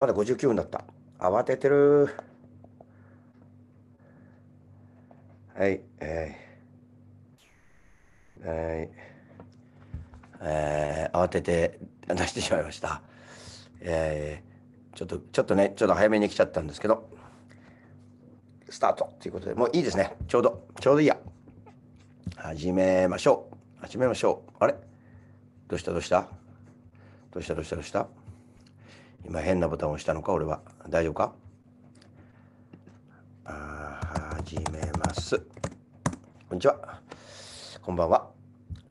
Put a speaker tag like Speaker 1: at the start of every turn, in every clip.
Speaker 1: まだ59分だった。慌ててる。はい、えー、はい、えー、慌てて出してしまいました。えー、ちょっと、ちょっとね、ちょっと早めに来ちゃったんですけど、スタートということで、もういいですね。ちょうど、ちょうどいいや。始めましょう。始めましょう。あれどうしたどうしたどうしたどうしたどうした今変なボタンを押したのか、俺は。大丈夫かあ始めます。こんにちは。こんばんは。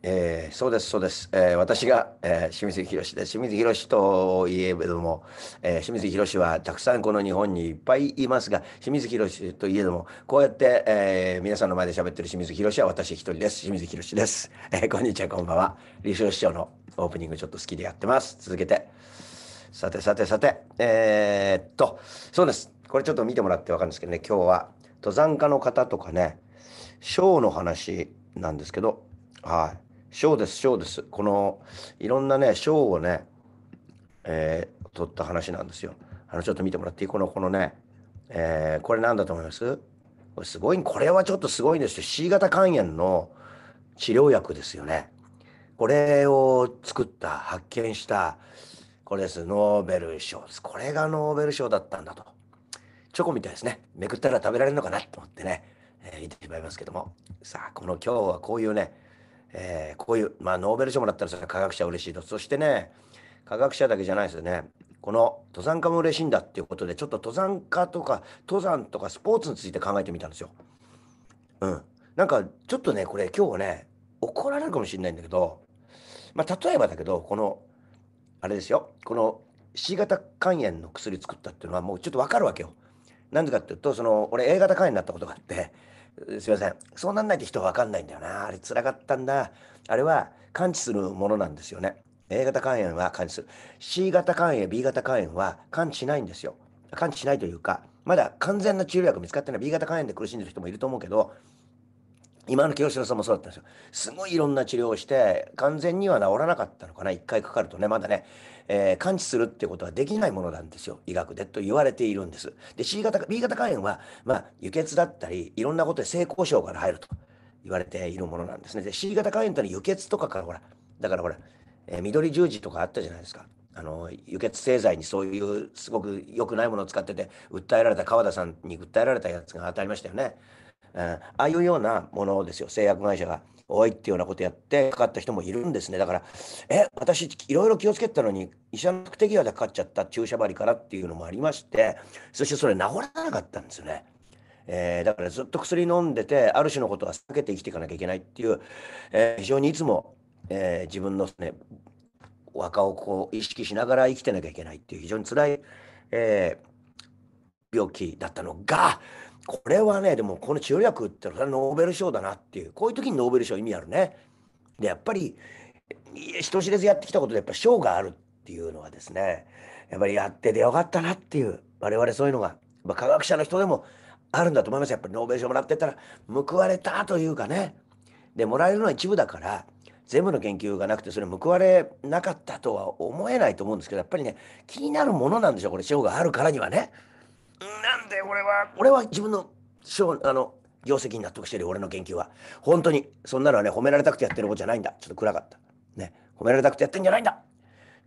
Speaker 1: えー、そうです、そうです。えー、私が、えー、清水宏です。清水宏といえども、え清水宏はたくさんこの日本にいっぱいいますが、清水宏といえども、こうやって、え皆さんの前で喋ってる清水宏は私一人です。清水宏です。えこんにちは、こんばんは。李承師匠のオープニングちょっと好きでやってます。続けて。さてさてさて、えー、っと、そうです。これちょっと見てもらってわかるんですけどね、今日は登山家の方とかね、ショーの話なんですけど、はい。ショーです、ショーです。この、いろんなね、ショーをね、えー、撮った話なんですよ。あの、ちょっと見てもらっていいこの、このね、えー、これ何だと思いますこれすごい、これはちょっとすごいんですよ。C 型肝炎の治療薬ですよね。これを作った、発見した、これです、ノーベル賞です。これがノーベル賞だったんだと。チョコみたいですね。めくったら食べられるのかなと思ってね、えー、言ってしまいますけども。さあ、この今日はこういうね、えー、こういう、まあ、ノーベル賞もらったらそれは科学者嬉しいと。そしてね、科学者だけじゃないですよね。この登山家も嬉しいんだっていうことで、ちょっと登山家とか登山とかスポーツについて考えてみたんですよ。うん。なんかちょっとね、これ今日はね、怒られるかもしれないんだけど、まあ、例えばだけど、このあれですよこの C 型肝炎の薬作ったっていうのはもうちょっと分かるわけよ。なんでかっていうとその俺 A 型肝炎になったことがあってすいませんそうなんないって人は分かんないんだよなあれつらかったんだあれは感知するものなんですよね。A 型肝炎は感知する C 型肝炎 B 型肝炎は感知しないんですよ。感知しないというかまだ完全な治療薬見つかってない B 型肝炎で苦しんでる人もいると思うけど今の清志郎さんもそうだったんですよ。すごいいろんな治療をして、完全には治らなかったのかな、一回かかるとね、まだね、えー、完治するってことはできないものなんですよ、医学で、と言われているんです。で、C 型、B 型肝炎は、まあ、輸血だったり、いろんなことで性交渉から入ると言われているものなんですね。で、C 型肝炎っいうのは輸血とかから、ほら、だからほら、えー、緑十字とかあったじゃないですか。あの輸血製剤にそういうすごく良くないものを使ってて訴えられた川田さんに訴えられたやつが当たりましたよね。うん、ああいうようなものですよ、製薬会社が。おいっていうようなことやってかかった人もいるんですね。だから、え、私、いろいろ気をつけたのに、医者の不適合でかかっちゃった注射針からっていうのもありまして、そしてそれ治らなかったんですよね。えー、だからずっと薬飲んでて、ある種のことは避けて生きていかなきゃいけないっていう、えー、非常にいつも、えー、自分のね、若をこう意識しながら生きてなきゃいけないっていう非常につらい、え病気だったのが、これはね、でもこの治療薬ってのはノーベル賞だなっていう、こういう時にノーベル賞意味あるね。で、やっぱり人知れずやってきたことでやっぱ賞があるっていうのはですね、やっぱりやっててよかったなっていう、我々そういうのが、ま科学者の人でもあるんだと思います。やっぱりノーベル賞もらってたら報われたというかね。で、もらえるのは一部だから、全部の研究がなくてそれ報われなかったとは思えないと思うんですけどやっぱりね気になるものなんでしょうこれ賞があるからにはねなんで俺は、俺は自分のあの業績に納得してる俺の研究は。本当に、そんなのはね、褒められたくてやってることじゃないんだ。ちょっと暗かった。ね、褒められたくてやってんじゃないんだ。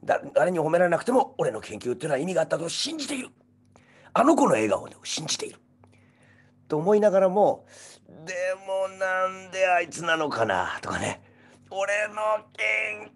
Speaker 1: だ誰に褒められなくても、俺の研究っていうのは意味があったと信じている。あの子の笑顔を信じている。と思いながらも、でもなんであいつなのかなとかね。俺の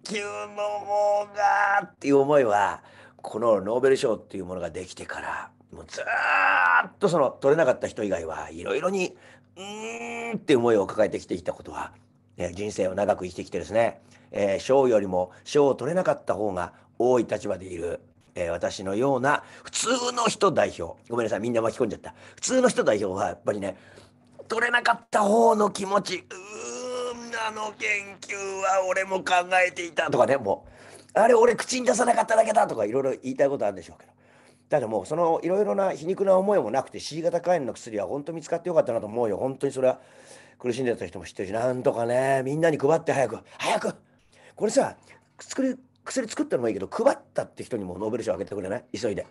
Speaker 1: 研究の方がっていう思いはこのノーベル賞っていうものができてからもうずーっとその取れなかった人以外はいろいろにうーんって思いを抱えてきてきたことは、え人生を長く生きてきてですね、えー、賞よりも賞を取れなかった方が多い立場でいる、えー、私のような普通の人代表ごめんなさいみんな巻き込んじゃった普通の人代表はやっぱりね取れなかった方の気持ちうーんあの研究は俺も考えていたとかねもうあれ俺口に出さなかっただけだとかいろいろ言いたいことあるんでしょうけどだってもうそのいろいろな皮肉な思いもなくて C 型肝炎の薬は本当見つかってよかったなと思うよ本当にそれは苦しんでた人も知ってるしなんとかねみんなに配って早く早くこれさ作り薬作ってのもいいけど配ったって人にもノーベル賞あげてくれない急いで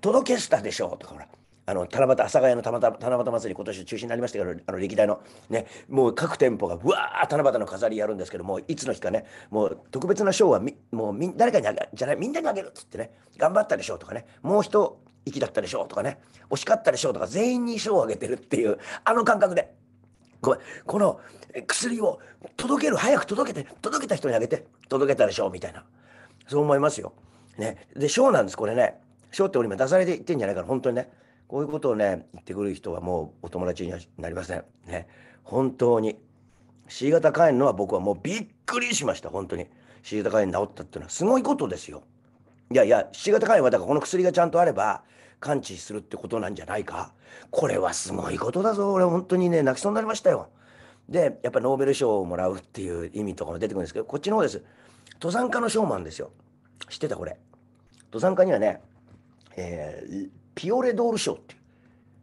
Speaker 1: 届けしたでしょとかほらあの、七夕、阿佐ヶ谷の七夕祭り、今年中止になりましたけど、あの、歴代の、ね、もう各店舗が、うわー、七夕の飾りやるんですけども、いつの日かね、もう特別な賞はみ、もうみ、誰かにあげ、じゃない、みんなにあげるっつってね、頑張ったでしょうとかね、もう一息だったでしょうとかね、惜しかったでしょうとか、全員に賞をあげてるっていう、あの感覚で、ごめん、この薬を届ける、早く届けて、届けた人にあげて、届けたでしょうみたいな、そう思いますよ。ね、で、賞なんです、これね。賞って俺今出されていってんじゃないかな、本当にね。こういうことをね、言ってくる人はもうお友達にはなりません。ね。本当に。C 型肝炎のは僕はもうびっくりしました、本当に。C 型肝炎治ったっていうのはすごいことですよ。いやいや、C 型肝炎はだからこの薬がちゃんとあれば完治するってことなんじゃないか。これはすごいことだぞ。俺本当にね、泣きそうになりましたよ。で、やっぱノーベル賞をもらうっていう意味とかも出てくるんですけど、こっちの方です。登山家の賞もあるんですよ。知ってたこれ。登山家にはね、えーピオレドール賞っていう、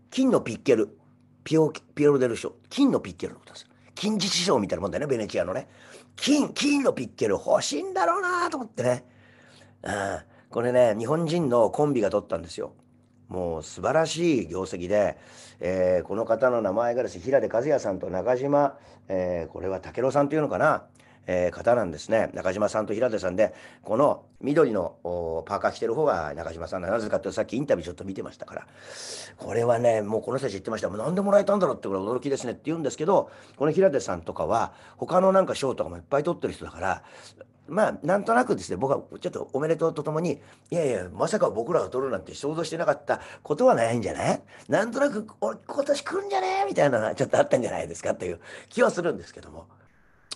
Speaker 1: 金のピッケル、ピオ、ピオレドール賞、金のピッケルのことです。金自治賞みたいなもんだよね、ベネチアのね。金、金のピッケル欲しいんだろうなと思ってね。うん。これね、日本人のコンビが取ったんですよ。もう素晴らしい業績で、えー、この方の名前がですね、平出和也さんと中島、えー、これは武郎さんというのかな、えー、方なんですね。中島さんと平手さんで、この緑のパーカー着てる方が中島さんなぜかってさっきインタビューちょっと見てましたから、これはね、もうこの人たち言ってました。もう何でもらえたんだろうってこれ驚きですねって言うんですけど、この平手さんとかは、他のなんか賞とかもいっぱい取ってる人だから、まあ、なんとなくですね、僕はちょっとおめでとうとともに、いやいや、まさか僕らが取るなんて想像してなかったことはないんじゃないなんとなく、俺、今年来るんじゃねえみたいなのはちょっとあったんじゃないですかという気はするんですけども。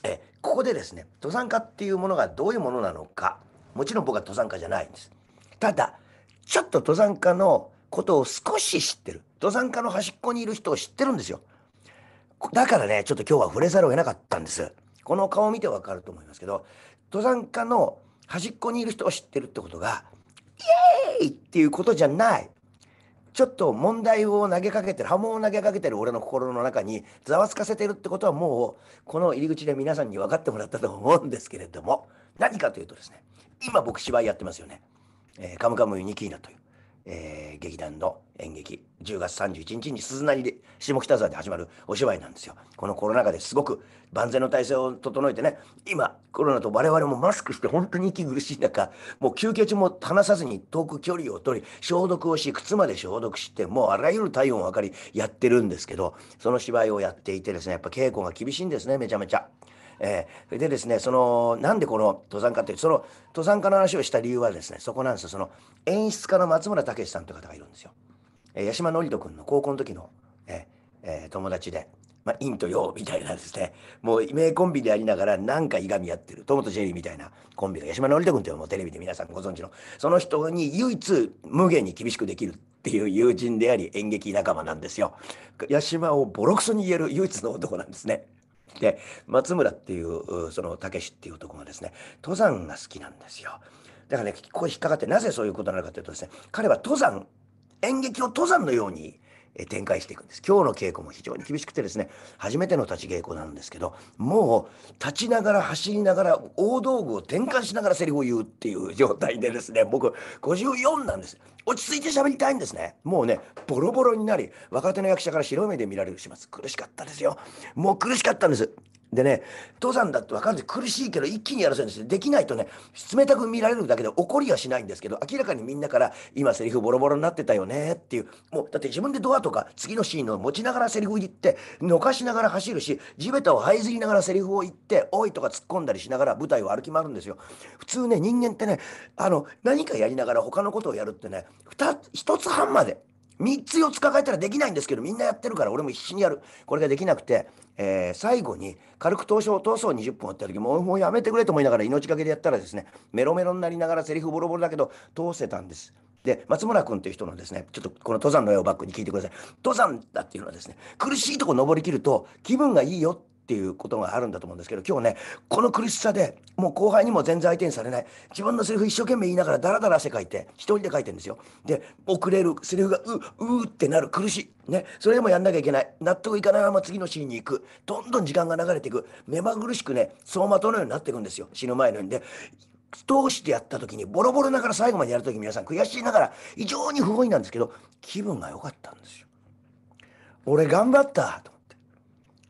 Speaker 1: えここでですね登山家っていうものがどういうものなのかもちろん僕は登山家じゃないんですただちょっと登山家のことを少し知ってる登山家の端っこにいる人を知ってるんですよだからねちょっと今日は触れざるを得なかったんですこの顔を見てわかると思いますけど登山家の端っこにいる人を知ってるってことがイエーイっていうことじゃないちょっと問題を投げかけてる、波紋を投げかけてる俺の心の中にざわつかせてるってことはもう、この入り口で皆さんに分かってもらったと思うんですけれども、何かというとですね、今僕芝居やってますよね。えー、カムカムユニキーナという。えー、劇団の演劇10月31日に鈴なりで下北沢で始まるお芝居なんですよ。このコロナ禍ですごく万全の体制を整えてね今コロナと我々もマスクして本当に息苦しい中もう休憩中も離さずに遠く距離を取り消毒をし靴まで消毒してもうあらゆる体温を分かりやってるんですけどその芝居をやっていてですねやっぱ稽古が厳しいんですねめちゃめちゃ。えー、でですねそのなんでこの登山家ってその登山家の話をした理由はですねそこなんですよその演出家の松村武さんという方がいるんですよ。えー、八島智人君の高校の時の、えーえー、友達でまあ、陰と陽みたいなですね、もう名コンビでありながら、なんかいがみ合ってる、トムとジェリーみたいなコンビが、八島智人君っていうのもテレビで皆さんご存知の、その人に唯一無限に厳しくできるっていう友人であり、演劇仲間なんですよ。八島をボロクソに言える唯一の男なんですね。で松村っていうその武っていうとこがですね登山が好きなんですよだからねここ引っかかってなぜそういうことなのかというとですね彼は登山演劇を登山のように展開していくんです。今日の稽古も非常に厳しくてですね、初めての立ち稽古なんですけど、もう立ちながら走りながら大道具を転換しながらセリフを言うっていう状態でですね、僕54なんです。落ち着いて喋りたいんですね。もうね、ボロボロになり、若手の役者から白い目で見られるします苦しかったですよ。もう苦しかったんです。でね、登山だって分かるんです苦しいけど一気にやらせるんですできないとね、冷たく見られるだけで怒りはしないんですけど、明らかにみんなから今セリフボロボロになってたよねっていう、もうだって自分でドアとか次のシーンを持ちながらセリフを言って、のかしながら走るし、地べたを這いずりながらセリフを言って、おいとか突っ込んだりしながら舞台を歩き回るんですよ。普通ね、人間ってね、あの、何かやりながら他のことをやるってね、二つ、一つ半まで。3つ4つ抱えたらできないんですけど、みんなやってるから、俺も必死にやる。これができなくて、えー、最後に軽く闘争をそう20分やった時もう、もうやめてくれと思いながら命がけでやったらですね、メロメロになりながらセリフボロボロだけど、通せたんです。で、松村君という人のですね、ちょっとこの登山の絵をバックに聞いてください。登山だっていうのはですね、苦しいとこ登りきると気分がいいよってっていうことがあるんだと思うんですけど今日ねこの苦しさでもう後輩にも全然相手にされない自分のセリフ一生懸命言いながらダラダラ汗かいて一人で書いてるんですよで遅れるセリフがううってなる苦しいねそれでもやんなきゃいけない納得いかないまま次のシーンに行くどんどん時間が流れていく目まぐるしくね走馬灯のようになっていくんですよ死ぬ前のようにで通してやった時にボロボロながら最後までやる時皆さん悔しいながら非常に不本意なんですけど気分が良かったんですよ。俺頑張ったと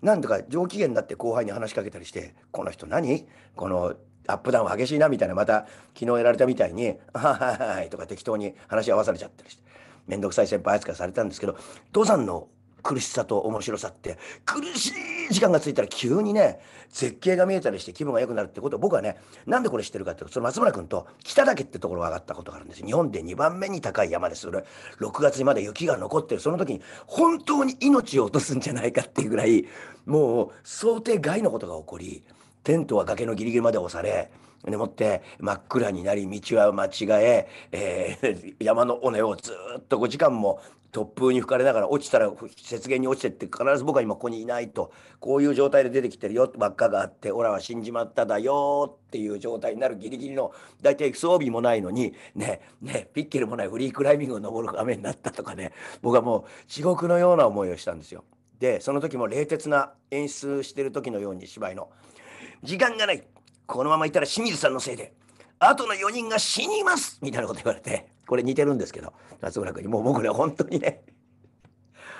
Speaker 1: なんとか上機嫌になって後輩に話しかけたりして「この人何このアップダウン激しいな」みたいなまた昨日やられたみたいに「はいはいはい」とか適当に話し合わされちゃったりして面倒くさい先輩扱いされたんですけど父さんの苦しさと面白さって苦しい時間がついたら急にね絶景が見えたりして気分が良くなるってことを僕はねなんでこれ知ってるかっていうとその松村君と北岳ってところが上がったことがあるんです日本で2番目に高い山ですそれ6月にまだ雪が残ってるその時に本当に命を落とすんじゃないかっていうぐらいもう想定外のことが起こりテントは崖のギリギリまで押されでもって真っ暗になり道は間違ええー、山の尾根をずっと5時間も突風に吹かれながら落ちたら雪原に落ちてって必ず僕は今ここにいないとこういう状態で出てきてるよ輪っかがあってオラは死んじまっただよっていう状態になるギリギリの大体装備もないのにねねピッケルもないフリークライミングを登る雨になったとかね僕はもう地獄のような思いをしたんですよ。でその時も冷徹な演出してる時のように芝居の「時間がないこのままいたら清水さんのせいで後の4人が死にますみたいなこと言われて、これ似てるんですけど、松村君に、もう僕ね、本当にね、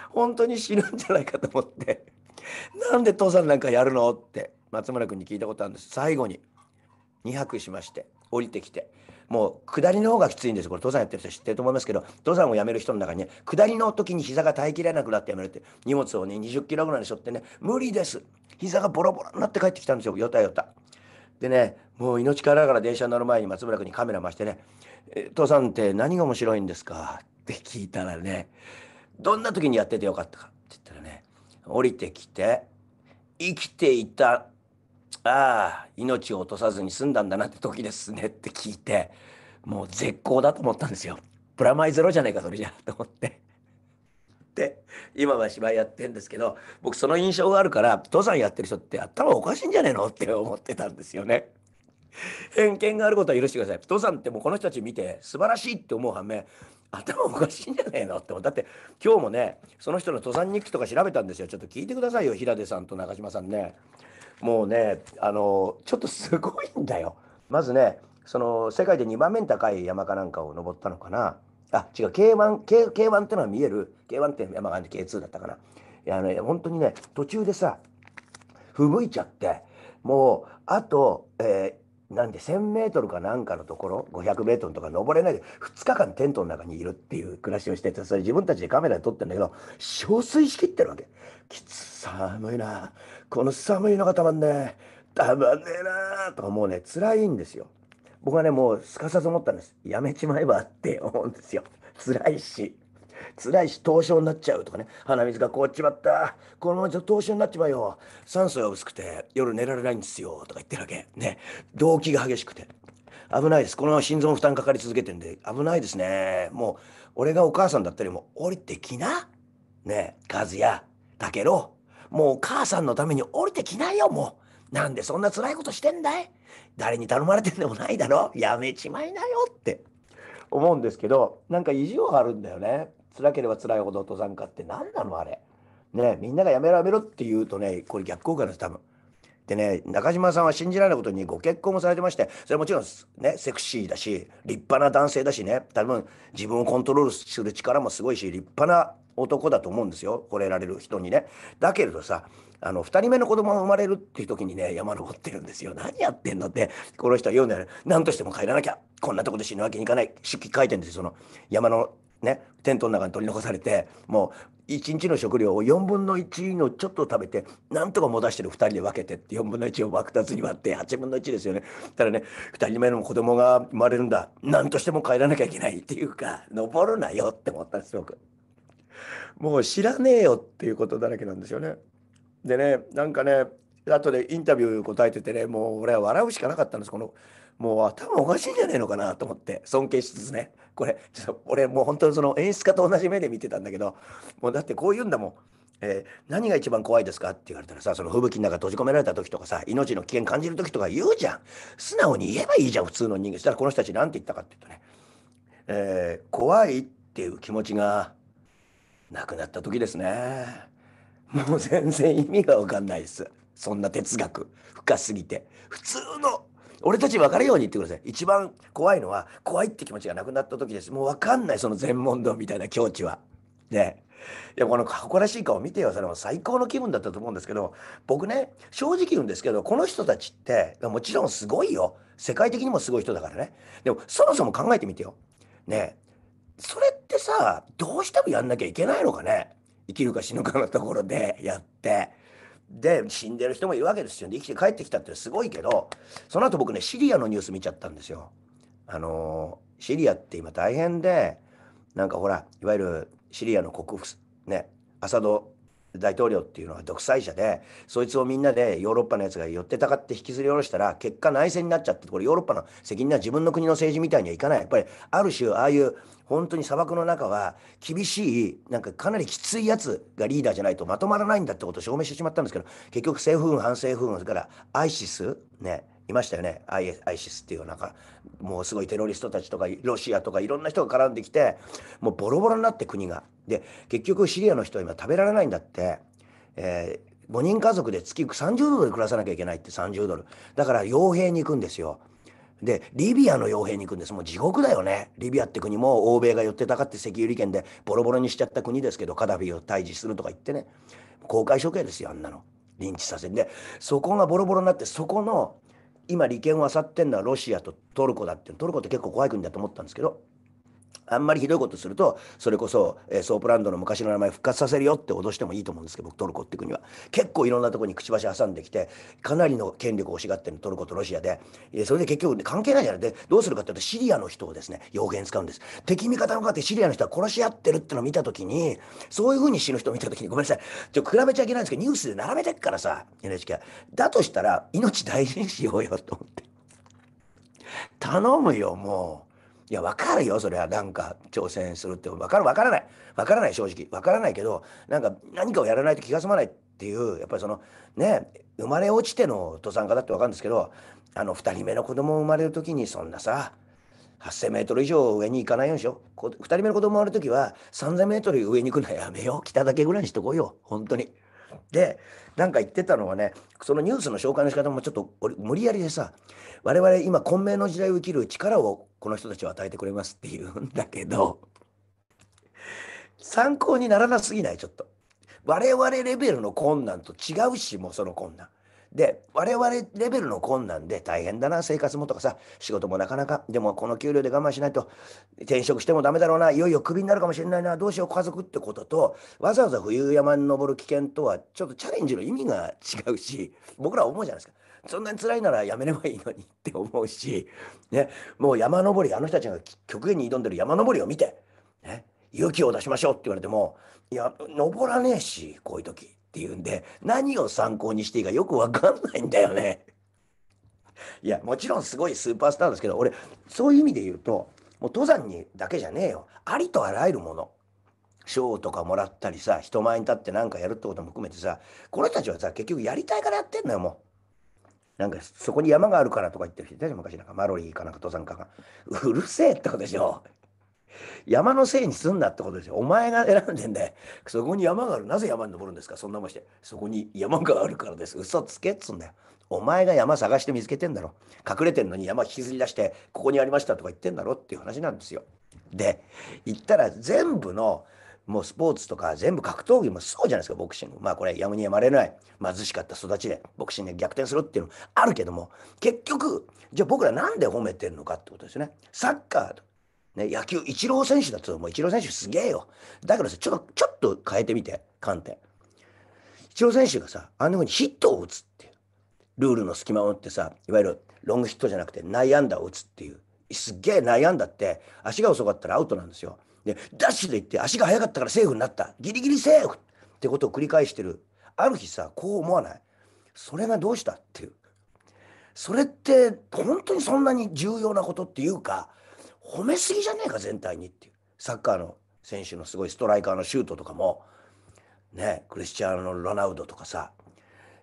Speaker 1: 本当に死ぬんじゃないかと思って、なんで父さんなんかやるのって松村君に聞いたことあるんです。最後に2泊しまして、降りてきて、もう下りの方がきついんです。これ登山やってる人知ってると思いますけど、登山をやめる人の中にね、下りの時に膝が耐えきれなくなってやめるって、荷物をね、20キロぐらいにしょってね、無理です。膝がボロボロになって帰ってきたんですよ、よたよた。でね、もう命からから電車乗る前に松村君にカメラ回してね、え父さんって何が面白いんですかって聞いたらね、どんな時にやっててよかったかって言ったらね、降りてきて、生きていた、ああ、命を落とさずに済んだんだなって時ですねって聞いて、もう絶好だと思ったんですよ。プラマイゼロじゃないか、それじゃ、と思って。って今は芝居やってんですけど僕その印象があるから登山やってる人って頭おかしいんじゃねえのって思ってたんですよね。偏見があることは許してください。登山ってもうこの人たち見て素晴らしいって思う反面頭おかしいんじゃねえのってだって今日もねその人の登山日記とか調べたんですよちょっと聞いてくださいよ平出さんと中島さんね。もうねあのちょっとすごいんだよ。まずねその世界で2番目に高い山かなんかを登ったのかな。あ、違う、K1、K、1ってのは見える。K1 って山があ K2 だったかな。いや、あの、本当にね、途中でさ、ふぶいちゃって、もう、あと、えー、なんで1000メートルかなんかのところ、500メートルとか登れないで、2日間テントの中にいるっていう暮らしをしてて、それ自分たちでカメラで撮ってんだけど、憔悴しきってるわけ。きつ、寒いな。この寒いのがたまんねえ。たまんねえなとかもうね、辛いんですよ。僕はね、もうすかさず思ったんです。やめちまえばって思うんですよ。辛いし。辛いし、凍傷になっちゃうとかね。鼻水が凍っちまった。このままじゃ凍傷になっちまうよ。酸素が薄くて夜寝られないんですよ。とか言ってるわけ。ね。動悸が激しくて。危ないです。このまま心臓負担かかり続けてんで、危ないですね。もう、俺がお母さんだったりも、降りてきな。ねえ、和也、たけろ。もうお母さんのために降りてきなよ、もう。なんでそんな辛いことしてんだい誰に頼まれてんでもないだろやめちまいなよって思うんですけど、なんか意地を張るんだよね。辛ければ辛いほど登山家って何なのあれ。ね、みんながやめろやめろって言うとね、これ逆効果なんです、多分。でね、中島さんは信じられないことにご結婚もされてまして、それもちろんね、セクシーだし、立派な男性だしね、多分自分をコントロールする力もすごいし、立派な男だと思うんですよ、惚れられる人にね。だけれどさ、あの2人目の子供が生まれるっていう時にね山登ってるんですよ何やってんのってこの人は言うんだよね何としても帰らなきゃこんなとこで死ぬわけにいかない出記書いてるんですよその山のねテントの中に取り残されてもう一日の食料を4分の1のちょっと食べてなんとかもだしてる2人で分けてって4分の1を爆発つに割って8分の1ですよねただね2人目の子供が生まれるんだ何としても帰らなきゃいけないっていうか登るなよって思ったんですごくもう知らねえよっていうことだらけなんですよね。でねなんかね後でインタビュー答えててねもう俺は笑うしかなかったんですこのもう頭おかしいんじゃねえのかなと思って尊敬しつつねこれちょっと俺もう本当にその演出家と同じ目で見てたんだけどもうだってこう言うんだもん。えー、何が一番怖いですかって言われたらさその吹雪の中閉じ込められた時とかさ命の危険感じる時とか言うじゃん素直に言えばいいじゃん普通の人間したらこの人たち何て言ったかって言うとね、えー、怖いっていう気持ちがなくなった時ですね。もう全然意味がわかんないです。そんな哲学。深すぎて。普通の、俺たち分かるように言ってください。一番怖いのは、怖いって気持ちがなくなった時です。もう分かんない、その全問答みたいな境地は。ね。でもこの誇らしい顔見てよ、それも最高の気分だったと思うんですけど、僕ね、正直言うんですけど、この人たちって、もちろんすごいよ。世界的にもすごい人だからね。でも、そもそも考えてみてよ。ねそれってさ、どうしてもやんなきゃいけないのかね。生きるか死ぬかのところでやってで死んでる人もいるわけですよ、で生きて帰ってきたってすごいけどその後僕ねシリアのニュース見ちゃったんですよ。あのシリアって今大変でなんかほらいわゆるシリアの国服ねアサド大統領っていうのは独裁者でそいつをみんなでヨーロッパのやつが寄ってたかって引きずり下ろしたら結果内戦になっちゃってこれヨーロッパの責任は自分の国の政治みたいにはいかないやっぱりある種ああいう本当に砂漠の中は厳しいなんかかなりきついやつがリーダーじゃないとまとまらないんだってことを証明してしまったんですけど結局政府軍反政府軍それからアイシスねいましたよね、アイシスっていうなんか、もうすごいテロリストたちとか、ロシアとかいろんな人が絡んできて、もうボロボロになって国が。で、結局シリアの人は今食べられないんだって、えー、5人家族で月30ドルで暮らさなきゃいけないって30ドル。だから傭兵に行くんですよ。で、リビアの傭兵に行くんです。もう地獄だよね。リビアって国も欧米が寄ってたかって石油利権でボロボロにしちゃった国ですけど、カダフィを退治するとか言ってね、公開処刑ですよ、あんなの。リンチさせんで、そこがボロボロになって、そこの今利権を漁ってんのはロシアとトルコだってトルコって結構怖い国だと思ったんですけどあんまりひどいことすると、それこそ、えー、ソープランドの昔の名前復活させるよって脅してもいいと思うんですけど、僕、トルコって国は。結構いろんなとこにくちばし挟んできて、かなりの権力を欲しがってるトルコとロシアで、えー、それで結局、ね、関係ないじゃないで、どうするかっていうと、シリアの人をですね、予言使うんです。敵味方の方ってシリアの人は殺し合ってるってのを見たときに、そういうふうに死ぬ人を見たときに、ごめんなさい、ちょ比べちゃいけないんですけど、ニュースで並べてっからさ、NHK。だとしたら、命大事にしようよと思って。頼むよ、もう。いや、わかるよ、それは。なんか、挑戦するって、わかる、わからない。わからない、正直。わからないけど、なんか、何かをやらないと気が済まないっていう、やっぱりその、ね、生まれ落ちての登山家だってわかるんですけど、あの、2人目の子供生まれる時に、そんなさ、8,000メートル以上上に行かないようにしよう。2人目の子供れる時は3,000メートル上に行くのはやめよう。北けぐらいにしとこうよ。本当に。で、なんか言ってたのはね、そのニュースの紹介の仕方もちょっと無理やりでさ、我々今混迷の時代を生きる力をこの人たちは与えてくれますっていうんだけど、参考にならなすぎない、ちょっと。我々レベルの困難と違うし、もうその困難。で我々レベルの困難で大変だな生活もとかさ仕事もなかなかでもこの給料で我慢しないと転職してもダメだろうないよいよクビになるかもしれないなどうしよう家族ってこととわざわざ冬山に登る危険とはちょっとチャレンジの意味が違うし僕らは思うじゃないですか。そんなに辛いならやめればいいのにって思うし、ね、もう山登りあの人たちが極限に挑んでる山登りを見て、ね、勇気を出しましょうって言われてもいや登らねえしこういう時っていうんで、何を参考にしていいかよくわかんないんだよね。いや、もちろんすごいスーパースターですけど、俺、そういう意味で言うと、もう登山にだけじゃねえよ。ありとあらゆるもの。賞とかもらったりさ、人前に立って何かやるってことも含めてさ、この人たちはさ、結局やりたいからやってんのよ、もう。なんかそこに山があるからとか言ってる人いたじゃん昔なんかマロリーかなんか登山家が。うるせえってことでしょ。山のせいにすんなってことですよ。お前が選んでんだよ。そこに山がある。なぜ山に登るんですかそんなもんして。そこに山があるからです。嘘つけっつうんだよ。お前が山探して見つけてんだろ。隠れてんのに山引きずり出して、ここにありましたとか言ってんだろっていう話なんですよ。で、言ったら全部の、もうスポーツとか全部格闘技もそうじゃないですか、ボクシング。まあこれ、やむにやまれない貧しかった育ちで、ボクシングで逆転するっていうのもあるけども、結局、じゃあ僕らなんで褒めてるのかってことですね。サッカーね、野球、イチロー選手だと、もうイチロー選手すげえよ。だからさ、ちょっと、ちょっと変えてみて、観点。イチロー選手がさ、あんなふうにヒットを打つっていう。ルールの隙間を打ってさ、いわゆるロングヒットじゃなくて内野安打を打つっていう。すげえ内んだって、足が遅かったらアウトなんですよ。で、ダッシュで行って足が速かったからセーフになった。ギリギリセーフってことを繰り返してる。ある日さ、こう思わない。それがどうしたっていう。それって本当にそんなに重要なことっていうか、褒めすぎじゃねえか全体にっていうサッカーの選手のすごいストライカーのシュートとかもねクリスチャーノ・ロナウドとかさ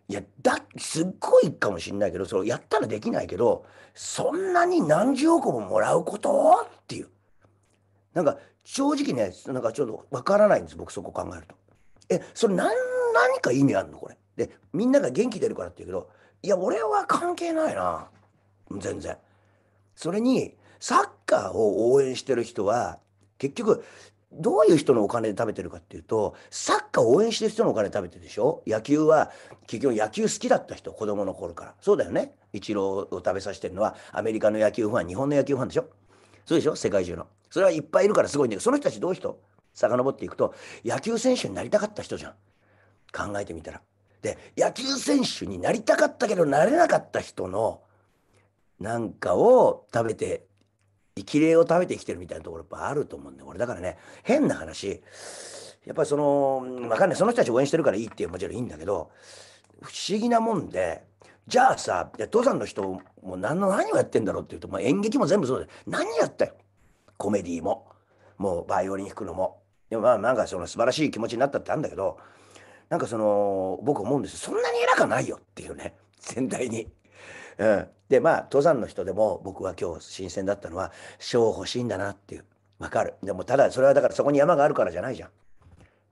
Speaker 1: いやだすっごいかもしんないけどそやったらできないけどそんなに何十億ももらうことっていうなんか正直ねなんかちょっとわからないんです僕そこ考えると。えそれ何何か意味あるのこれ。でみんなが元気出るからって言うけどいや俺は関係ないな全然。それにサッカーを応援してる人は結局どういう人のお金で食べてるかっていうとサッカーを応援してる人のお金食べてるでしょ野球は結局野球好きだった人子供の頃からそうだよねイチローを食べさせてるのはアメリカの野球ファン日本の野球ファンでしょそうでしょ世界中のそれはいっぱいいるからすごいんだけどその人たちどういう人遡っていくと野球選手になりたかった人じゃん考えてみたらで野球選手になりたかったけどなれなかった人のなんかを食べて生き霊を食べて生きてるみたいなところやっぱあると思うんで、俺だからね、変な話、やっぱりその、わかんない、その人たち応援してるからいいっていうもちろんいいんだけど、不思議なもんで、じゃあさ、登山の人も何の何をやってんだろうっていうと、まあ、演劇も全部そうで、何やったよ。コメディも、もうバイオリン弾くのも。でもまあなんかその素晴らしい気持ちになったってあるんだけど、なんかその、僕思うんですそんなに偉くないよっていうね、全体に。うん、でまあ登山の人でも僕は今日新鮮だったのは賞欲しいんだなっていうわかるでもただそれはだからそこに山があるからじゃないじゃん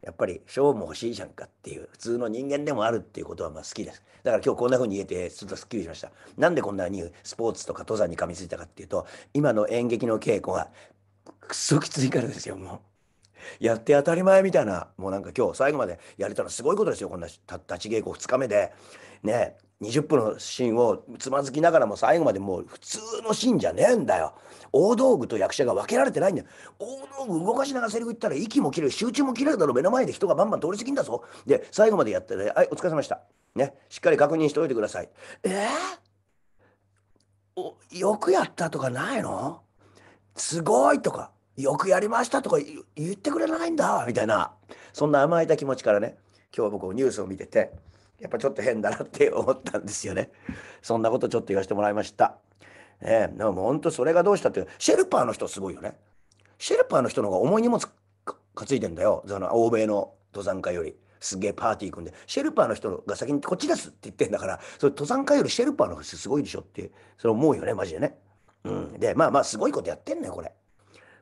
Speaker 1: やっぱり賞も欲しいじゃんかっていう普通の人間でもあるっていうことはまあ好きですだから今日こんな風に言えてちょっとすっきりしましたなんでこんなにスポーツとか登山に噛みついたかっていうと今の演劇の稽古はくそきついからですよもうやって当たり前みたいなもうなんか今日最後までやれたらすごいことですよこんな立ち稽古2日目でね、20分のシーンをつまずきながらも最後までもう普通のシーンじゃねえんだよ。大道具と役者が分けられてないんだよ。大道具動かしながらセリフ言ったら息も切れる、集中も切れるだろ、目の前で人がバンバン通り過ぎんだぞ。で、最後までやってね、はい、お疲れ様でした。ね、しっかり確認しておいてください。えー、およくやったとかないのすごいとか、よくやりましたとか言ってくれないんだ、みたいな。そんな甘えた気持ちからね、今日僕ニュースを見てて、やっぱちょっと変だなって思ったんですよね。そんなことちょっと言わせてもらいました。ね、でも本当それがどうしたって、シェルパーの人すごいよね。シェルパーの人の方が重い荷物担いでんだよ。その欧米の登山家より。すげえパーティー組んで、シェルパーの人が先にこっちですって言ってんだから、それ登山家よりシェルパーの人すごいでしょって、それ思うよね、マジでね。うん。で、まあまあすごいことやってんねこれ。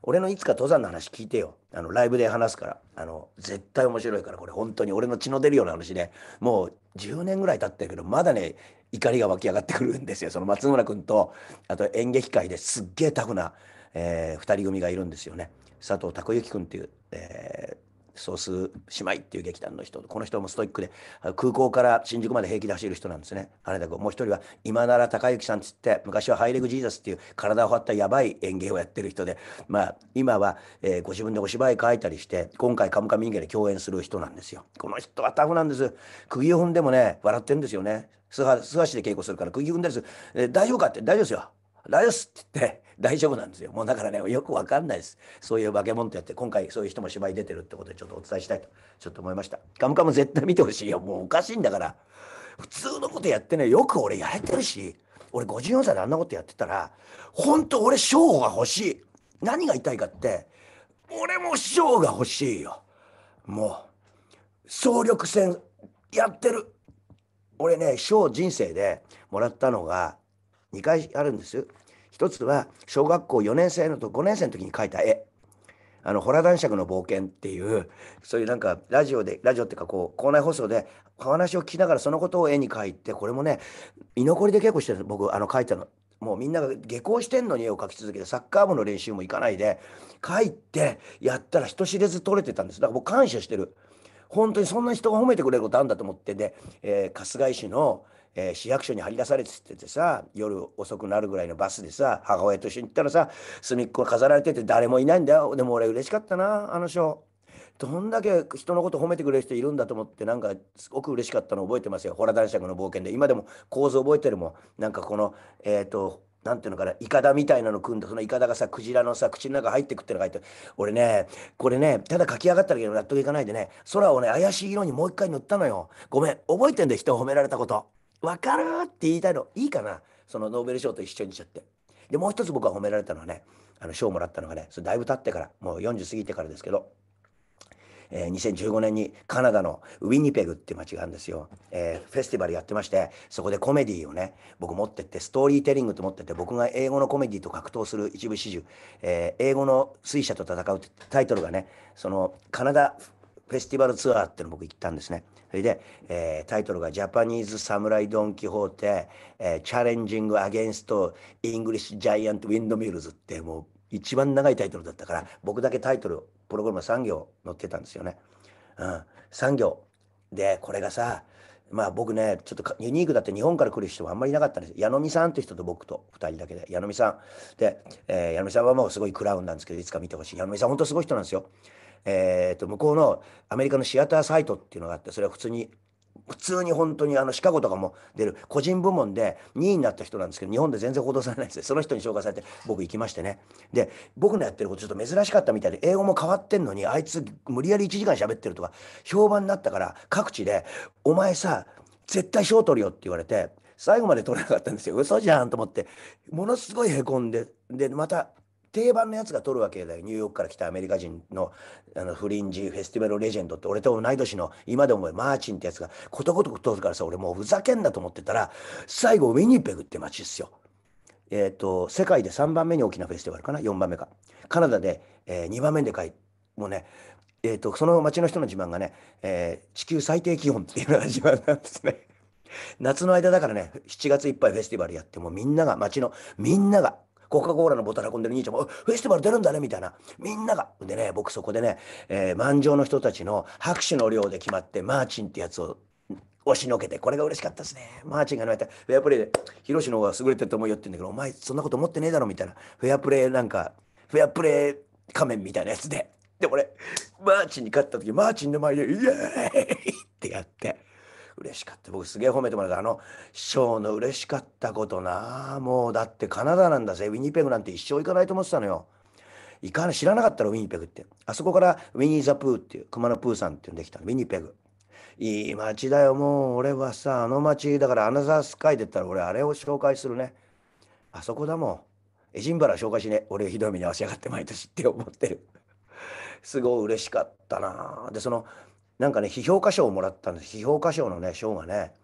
Speaker 1: 俺のいつか登山の話聞いてよ。あの、ライブで話すから。あの、絶対面白いから、これ本当に俺の血の出るような話ね。もう10年ぐらい経ってるけど、まだね、怒りが湧き上がってくるんですよ。その松村君と、あと演劇界ですっげえタフな、えー、2人組がいるんですよね。佐藤拓之君っていう、えーソース姉妹っていう劇団の人この人もストイックで空港から新宿まで平気で走る人なんですね羽田君もう一人は今なら孝之さんっつって昔はハイレグジーザスっていう体を張ったやばい演芸をやってる人でまあ今は、えー、ご自分でお芝居書いたりして今回「カムカム人間」で共演する人なんですよこの人はタフなんです釘を踏んでもね笑ってんですよね素足で稽古するから釘踏んだりすえー、大丈夫かって大丈夫ですよ「ライス」って言って 大丈夫なんですよもうだからねよくわかんないですそういう化け物ってやって今回そういう人も芝居出てるってことでちょっとお伝えしたいとちょっと思いました「カムカム」絶対見てほしいよもうおかしいんだから普通のことやってねよく俺やれてるし俺54歳であんなことやってたら本当俺賞が欲しい何が痛いかって俺も賞が欲しいよもう総力戦やってる俺ね賞人生でもらったのが2回あるんです。一つは小学校4年生のと5年生の時に描いた絵。あの、ホラ男爵の冒険っていう、そういうなんか、ラジオで、ラジオっていうか、こう、校内放送で、お話を聞きながら、そのことを絵に描いて、これもね、居残りで稽古してる僕、あの、描いたの。もうみんなが下校してんのに絵を描き続けて、サッカー部の練習も行かないで、描いて、やったら人知れず撮れてたんです。だから僕、感謝してる。本当にそんな人が褒めてくれることあるんだと思ってで、えー、春日井市の、えー、市役所に張り出されててさ夜遅くなるぐらいのバスでさ母親と一緒に行ったらさ隅っこが飾られてて誰もいないんだよでも俺嬉しかったなあの賞。どんだけ人のこと褒めてくれる人いるんだと思ってなんかすごく嬉しかったの覚えてますよ「ホラ男爵の冒険で」今でも構図覚えてるもんなんかこのえっ、ー、となんていうのかな、イカダみたいなの組んで、そのイカダがさ、クジラのさ、口の中入ってくってのが入って、俺ね、これね、ただ書き上がっただけど納得いかないでね、空をね、怪しい色にもう一回塗ったのよ。ごめん、覚えてんだよ、人を褒められたこと。分かるって言いたいのいいかなそのノーベル賞と一緒にしちゃってでもう一つ僕は褒められたのはねあの賞もらったのがねそれだいぶ経ってからもう40過ぎてからですけど、えー、2015年にカナダのウィニペグっていう街があるんですよ、えー、フェスティバルやってましてそこでコメディをね僕持ってってストーリーテリングと思ってて僕が英語のコメディと格闘する一部始終、えー、英語の水車と戦うってタイトルがねそのカナダフェスティバルツアーっての僕行ったんですね。それで、えー、タイトルがジャパニーズ・サムライ・ドン・キホーテ、えー、チャレンジング・アゲンスト・イングリッシュ・ジャイアント・ウィンドミルズってもう一番長いタイトルだったから、僕だけタイトル、プログラム3行載ってたんですよね。うん、3行。で、これがさ、まあ僕ね、ちょっとユニークだって日本から来る人はあんまりいなかったんです矢野美さんって人と僕と2人だけで、矢野美さん。で、えー、矢野美さんはもうすごいクラウンなんですけど、いつか見てほしい。矢野美さん、本当すごい人なんですよ。えー、と向こうのアメリカのシアターサイトっていうのがあってそれは普通に普通に本当にあのシカゴとかも出る個人部門で2位になった人なんですけど日本で全然報道されないんですよその人に紹介されて僕行きましてねで僕のやってることちょっと珍しかったみたいで英語も変わってんのにあいつ無理やり1時間喋ってるとか評判になったから各地で「お前さ絶対賞取るよ」って言われて最後まで取れなかったんですよ嘘じゃんと思ってものすごいへこんででまた定番のやつが取るわけだよニューヨークから来たアメリカ人のあのフリンジフェスティバルレジェンドって俺と同い年の今でもマーチンってやつがことごとく撮るからさ俺もうふざけんなと思ってたら最後ウィニペグって街ですよ。えっ、ー、と世界で3番目に大きなフェスティバルかな4番目かカナダで、えー、2番目でかいもうねえーと、その街の人の自慢がね、えー、地球最低気温っていうのが自慢なんですね。夏の間だからね7月いっぱいフェスティバルやってもみんなが街のみんながコカ・コーラのボタル運んでる兄ちゃんも、フェスティバル出るんだねみたいな。みんなが。でね、僕そこでね、えー、満場の人たちの拍手の量で決まって、マーチンってやつを押しのけて、これが嬉しかったですね。マーチンが言われて、フェアプレイで、ヒロシの方が優れてると思うよって言うんだけど、お前そんなこと思ってねえだろみたいな。フェアプレイなんか、フェアプレイ仮面みたいなやつで。で、俺、マーチンに勝った時、マーチンの前で、イエーイってやって。嬉しかった僕すげえ褒めてもらったあの師匠の嬉しかったことなもうだってカナダなんだぜウィニペグなんて一生行かないと思ってたのよ行かない知らなかったのウィニペグってあそこからウィニー・ザ・プーっていう熊野プーさんっていうのできたのウィニペグいい街だよもう俺はさあの街だからアナザースカイで言ったら俺あれを紹介するねあそこだもんエジンバラ紹介しね俺ひどい目に合わせやがって毎年って思ってるすごい嬉しかったなでそのなんかね、批評家賞をもらったんです。批評家賞のね、賞がね、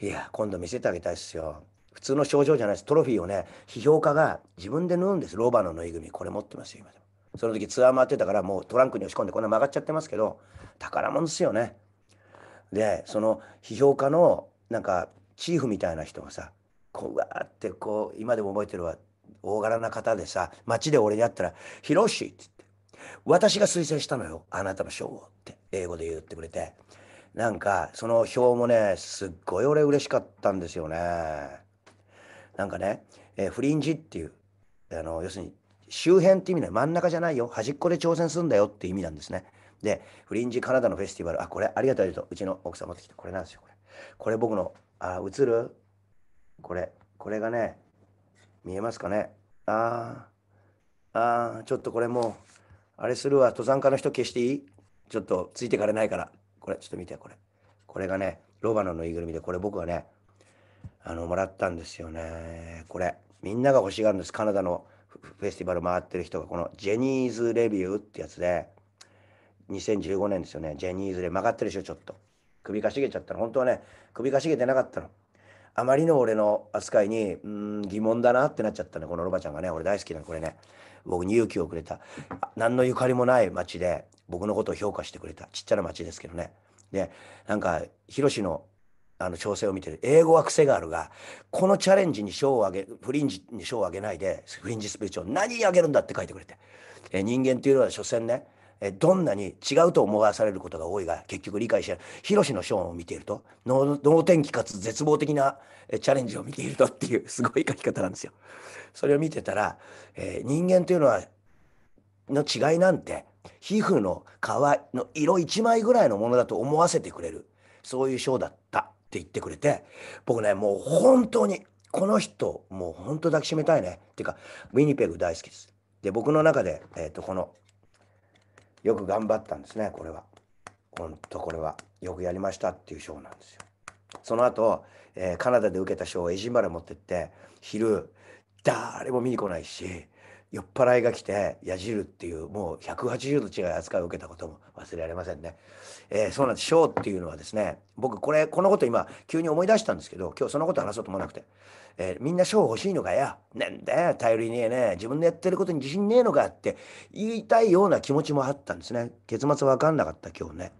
Speaker 1: いや、今度見せてあげたいですよ。普通の症状じゃないです。トロフィーをね、批評家が自分で縫うんです。ロバの縫いぐみ。これ持ってますよ、今でも。その時ツアー回ってたから、もうトランクに押し込んで、こんな曲がっちゃってますけど、宝物っすよね。で、その批評家の、なんか、チーフみたいな人がさ、こう、うわーって、こう、今でも覚えてるわ、大柄な方でさ、街で俺に会ったら、ヒロシって言って、私が推薦したのよ、あなたの賞をって。英語で言ってくれてなんかその表もねすっごい俺嬉しかったんですよねなんかね、えー、フリンジっていうあの要するに周辺って意味で真ん中じゃないよ端っこで挑戦するんだよって意味なんですねでフリンジカナダのフェスティバルあこれありがたいとうちの奥さん持ってきたこれなんですよこれこれ僕のあ映るこれこれがね見えますかねあーあーちょっとこれもうあれするわ登山家の人消していいちょっとついてかれないから、これ、ちょっと見て、これ。これがね、ロバのぬいぐるみで、これ僕はね、あの、もらったんですよね。これ、みんなが欲しがるんです。カナダのフェスティバル回ってる人が、このジェニーズレビューってやつで、2015年ですよね。ジェニーズで曲がってるでしょ、ちょっと。首かしげちゃったの。本当はね、首かしげてなかったの。あまりの俺の扱いに、うん、疑問だなってなっちゃったね。このロバちゃんがね、俺大好きなの、これね。僕に勇気をくれた。何のゆかりもない町で、僕のことを評価してくれたちっちゃな町ですけどねでなんかヒロシのあの調整を見てる英語は癖があるがこのチャレンジに賞をあげフリンジに賞をあげないでフリンジスピーチを何あげるんだって書いてくれて、え人間というのは所詮ねどんなに違うと思わされることが多いが結局理解しないヒロシのショーを見ていると能天気かつ絶望的なチャレンジを見ているとっていうすごい書き方なんですよ。それを見てたら、えー、人間というのはの違いなんて皮膚の皮の色一枚ぐらいのものだと思わせてくれるそういうショーだったって言ってくれて僕ねもう本当にこの人もう本当抱きしめたいねっていうかウィニペグ大好きです。で僕の中で、えー、とこのよく頑張ったんですねこれは。本当これはよくやりましたっていう賞なんですよ。その後、えー、カナダで受けた賞をエジンバラ持ってって昼誰も見に来ないし酔っ払いが来て矢印っていうもう180度違い扱いを受けたことも忘れられませんね。えー、そうなんですショーっていうのはですね僕これこのこと今急に思い出したんですけど今日そのこと話そうと思わなくて、えー、みんな賞欲しいのかやなんだ頼りねえね自分のやってることに自信ねえのかって言いたいような気持ちもあったんですね結末分かんなかった今日ね。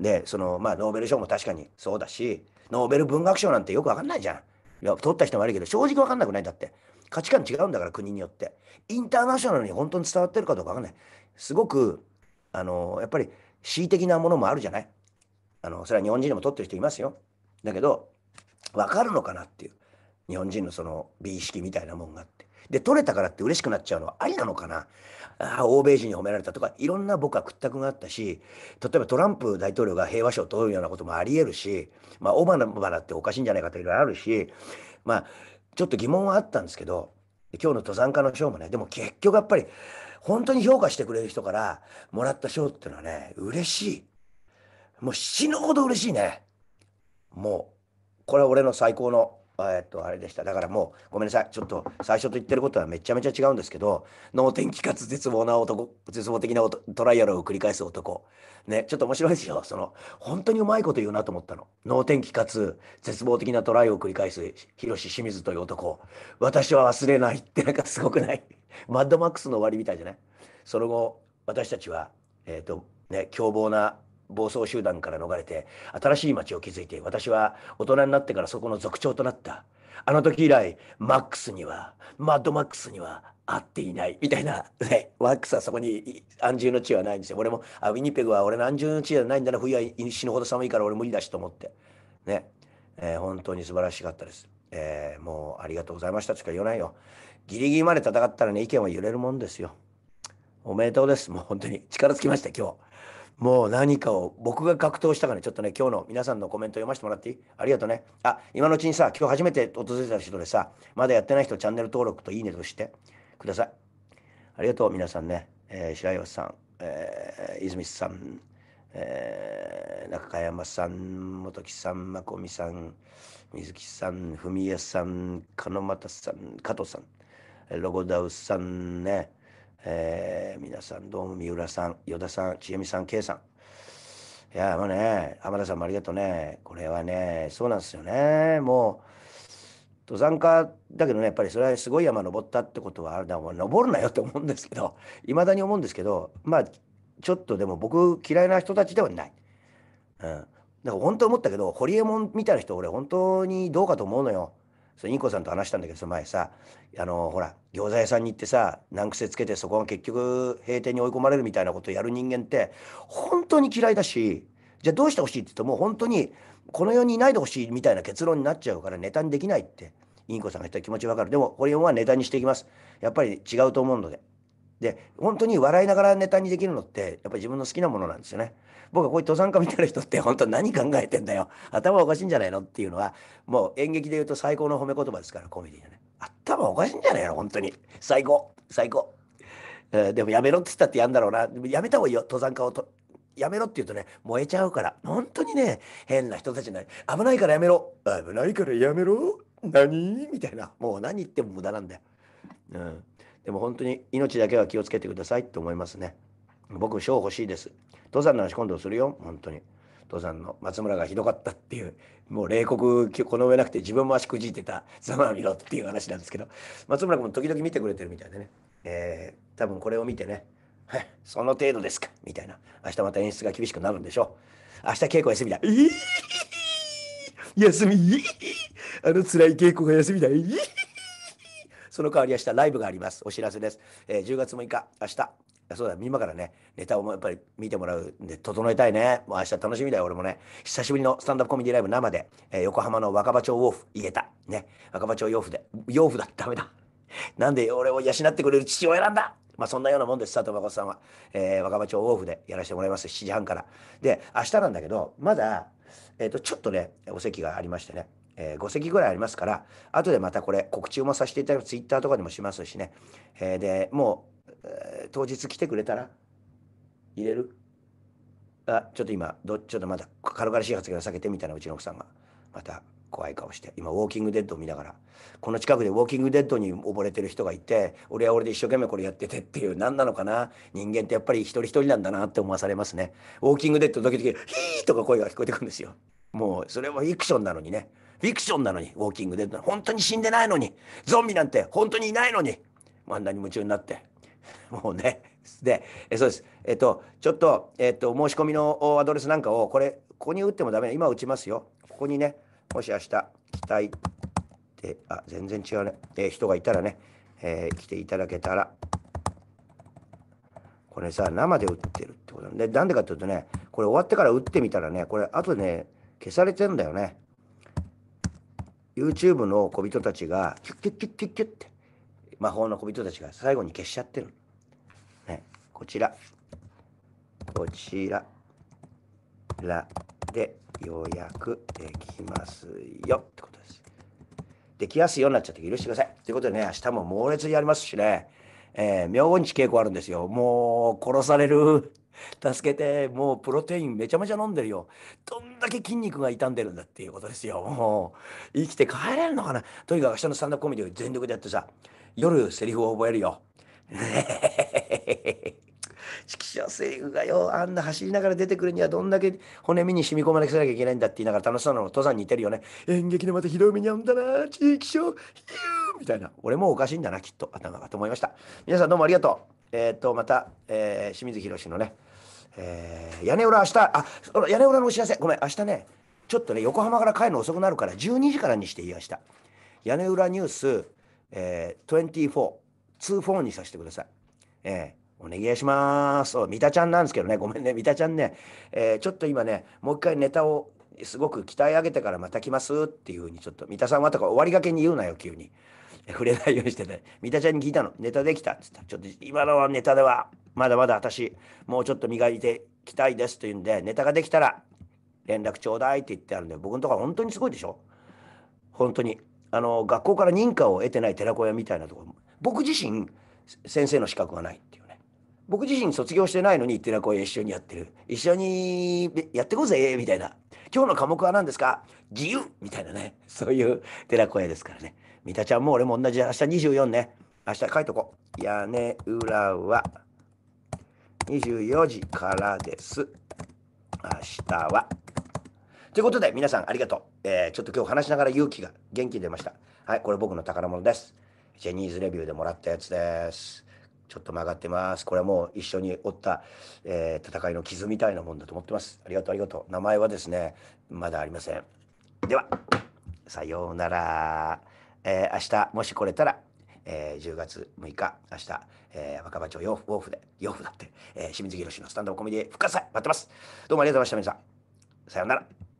Speaker 1: でそのまあノーベル賞も確かにそうだしノーベル文学賞なんてよく分かんないじゃん。いや取った人も悪いけど正直分かんなくないんだって。価値観違うんだから国によってインターナショナルに本当に伝わってるかどうかわかんないすごくあのやっぱり恣意的なものもあるじゃないあのそれは日本人でも撮ってる人いますよだけど分かるのかなっていう日本人のその美意識みたいなもんがあってで取れたからって嬉しくなっちゃうのはありなのかなあ欧米人に褒められたとかいろんな僕は屈託があったし例えばトランプ大統領が平和賞を取るようなこともありえるしまあオバマだっておかしいんじゃないかというのがあるしまあちょっと疑問はあったんですけど、今日の登山家の賞もね、でも結局やっぱり、本当に評価してくれる人からもらった賞っていうのはね、嬉しい。もう死ぬほど嬉しいね。もう、これは俺の最高のえっと、あれでした。だからもう、ごめんなさい。ちょっと、最初と言ってることはめちゃめちゃ違うんですけど、脳天気かつ絶望な男、絶望的なトライアルを繰り返す男。ね、ちょっと面白いですよ。その、本当にうまいこと言うなと思ったの。脳天気かつ絶望的なトライを繰り返す、広志清水という男。私は忘れないってなんかすごくないマッドマックスの終わりみたいじゃないその後、私たちは、えっ、ー、と、ね、凶暴な暴走集団から逃れて新しい町を築いて私は大人になってからそこの族長となったあの時以来マックスにはマッドマックスには会っていないみたいな、ね、マックスはそこに安住の地はないんですよ俺もあウィニペグは俺の安住の地じゃないんだな冬は死ぬほど寒いから俺無理だしと思ってね、えー、本当に素晴らしかったです、えー、もうありがとうございましたしか言わないよギリギリまで戦ったらね意見は揺れるもんですよおめでとうですもう本当に力尽きました今日もう何かを僕が格闘したから、ちょっとね、今日の皆さんのコメント読ませてもらっていいありがとうね。あ、今のうちにさ、今日初めて訪れた人でさ、まだやってない人、チャンネル登録といいねとしてください。ありがとう、皆さんね。えー、白岩さん、えー、泉さん、えー、中山さん、本木さん、真子美さん、水木さん、文江さん、鹿野又さん、加藤さん、ロゴダウさんね。えー、皆さんどうも三浦さん、依田さん、千恵美さん、K さん。いや、まあね、浜田さんもありがとうね。これはね、そうなんですよね。もう、登山家だけどね、やっぱりそれはすごい山登ったってことはあるだもう登るなよって思うんですけど、いまだに思うんですけど、まあ、ちょっとでも僕嫌いな人たちではない。うん。だから本当思ったけど、ホリエモンみたいな人、俺本当にどうかと思うのよ。そインコさんと話したんだけどその前さあのほら餃子屋さんに行ってさ難癖つけてそこが結局閉店に追い込まれるみたいなことをやる人間って本当に嫌いだしじゃあどうしてほしいって言うともう本当にこの世にいないでほしいみたいな結論になっちゃうからネタにできないってインコさんが言った気持ちわかるでもこれはネタにしていきますやっぱり違うと思うので。で本当に笑いながらネタにできるのってやっぱり自分の好きなものなんですよね。僕はこういう登山家みたいな人って本当何考えてんだよ頭おかしいんじゃないのっていうのはもう演劇で言うと最高の褒め言葉ですからコメディのね頭おかしいんじゃないの本当に最高最高、えー、でもやめろって言ったってやんだろうなやめた方がいいよ登山家をとやめろって言うとね燃えちゃうから本当にね変な人たちになる危ないからやめろ危ないからやめろ何みたいなもう何言っても無駄なんだよ。うんでも本当に命だけは気をつけてくださいって思いますね。僕、賞欲しいです。登山の話今度するよ、本当に。登山の松村がひどかったっていうもう冷酷この上なくて自分も足くじいてたざまあ見ろっていう話なんですけど松村君も時々見てくれてるみたいでね、えー、多分これを見てね「その程度ですか」みたいな明日また演出が厳しくなるんでしょう明日稽古休みだ「えー、休みあの辛い稽古が休みだ」その代わり明日ライブがあります。お知らせです。えー、10月6日、明日。そうだ、今からね、ネタをやっぱり見てもらうんで、整えたいね。もう明日楽しみだよ、俺もね。久しぶりのスタンダップコミュニティライブ生で、えー、横浜の若葉町ウォーフ、言えた。ね。若葉町ーフで、洋服だ、ダメだ。なんで俺を養ってくれる父親なんだまあそんなようなもんです、佐藤誠さんは。えー、若葉町ウォーフでやらせてもらいます、7時半から。で、明日なんだけど、まだ、えっ、ー、と、ちょっとね、お席がありましてね。えー、5席ぐらいありますから、後でまたこれ告知もさせていただく、ツイッターとかでもしますしね。えー、で、もう、えー、当日来てくれたら入れるあ、ちょっと今、どちょっとまだ軽々しい発言を避けてみたいなうちの奥さんが、また怖い顔して、今、ウォーキングデッドを見ながら、この近くでウォーキングデッドに溺れてる人がいて、俺は俺で一生懸命これやっててっていう、何なのかな、人間ってやっぱり一人一人なんだなって思わされますね。ウォーキングデッド、時々、ヒーとか声が聞こえてくるんですよ。もう、それはフィクションなのにね。フィクションなのに、ウォーキングで、本当に死んでないのに、ゾンビなんて本当にいないのに、あんなに夢中になって。もうね。で、えそうです。えっと、ちょっと、えっと、申し込みのアドレスなんかを、これ、ここに打ってもダメ。今打ちますよ。ここにね、もし明日、期待で、あ、全然違うね。え人がいたらね、えー、来ていただけたら。これさ、生で打ってるってことなんで、なんでかっていうとね、これ終わってから打ってみたらね、これ、あとね、消されてんだよね。YouTube の小人たちが、キュッキュッキュッキュッキュッって、魔法の小人たちが最後に消しちゃってる。ね、こちら。こちら。らで予約できますよってことです。できやすいようになっちゃって許してください。ということでね、明日も猛烈にやりますしね、えー、明後日稽古あるんですよ。もう殺される。助けて、もうプロテインめちゃめちゃ飲んでるよ。どんだけ筋肉が傷んでるんだっていうことですよ。もう、生きて帰れるのかなとにかく明日のスタンダップコメディを全力でやってさ、夜セリフを覚えるよ。色紙はセリフがよ、あんな走りながら出てくるにはどんだけ骨身に染み込まなきゃいけないんだって言いながら楽しそうなの、父さん似てるよね。演劇でまたひどい目に遭うんだな、地域症、ヒューみたいな。俺もおかしいんだな、きっと、頭がと思いました。皆さんどうもありがとう。えっ、ー、と、また、えー、清水宏のね、えー、屋根裏明日、あ、屋根裏のお知らせ、ごめん、明日ね、ちょっとね、横浜から帰るの遅くなるから、12時からにしていい、明日。屋根裏ニュース、えー、24、24にさせてください。えー、お願いします。そう、三田ちゃんなんですけどね、ごめんね、三田ちゃんね、えー、ちょっと今ね、もう一回ネタをすごく鍛え上げてからまた来ますっていうふうに、ちょっと、三田さんはとか終わりがけに言うなよ、急に。触れないようにしてね、三田ちゃんに聞いたの、ネタできたっつった。ちょっと今のはネタでは、まだまだ私、もうちょっと磨いていきたいですというんで、ネタができたら連絡ちょうだいって言ってあるんで、僕のところ本当にすごいでしょ本当に。あの、学校から認可を得てない寺子屋みたいなところ、僕自身、先生の資格がないっていうね。僕自身卒業してないのに寺子屋一緒にやってる。一緒にやってこうぜみたいな。今日の科目は何ですか自由みたいなね。そういう寺子屋ですからね。三田ちゃんも俺も同じ。明日24ね。明日書いとこう。屋根裏は24時からです。明日は。ということで、皆さんありがとう。えー、ちょっと今日話しながら勇気が元気出ました。はい、これ僕の宝物です。ジェニーズレビューでもらったやつです。ちょっと曲がってます。これはもう一緒に負った、えー、戦いの傷みたいなもんだと思ってます。ありがとう、ありがとう。名前はですね、まだありません。では、さようなら。えー、明日もし来れたら、えー、10月6日明日、えー、若葉町洋服ウォーフで洋服だって、えー、清水宏のスタンドコメディ復活祭待ってますどうもありがとうございました皆さんさようなら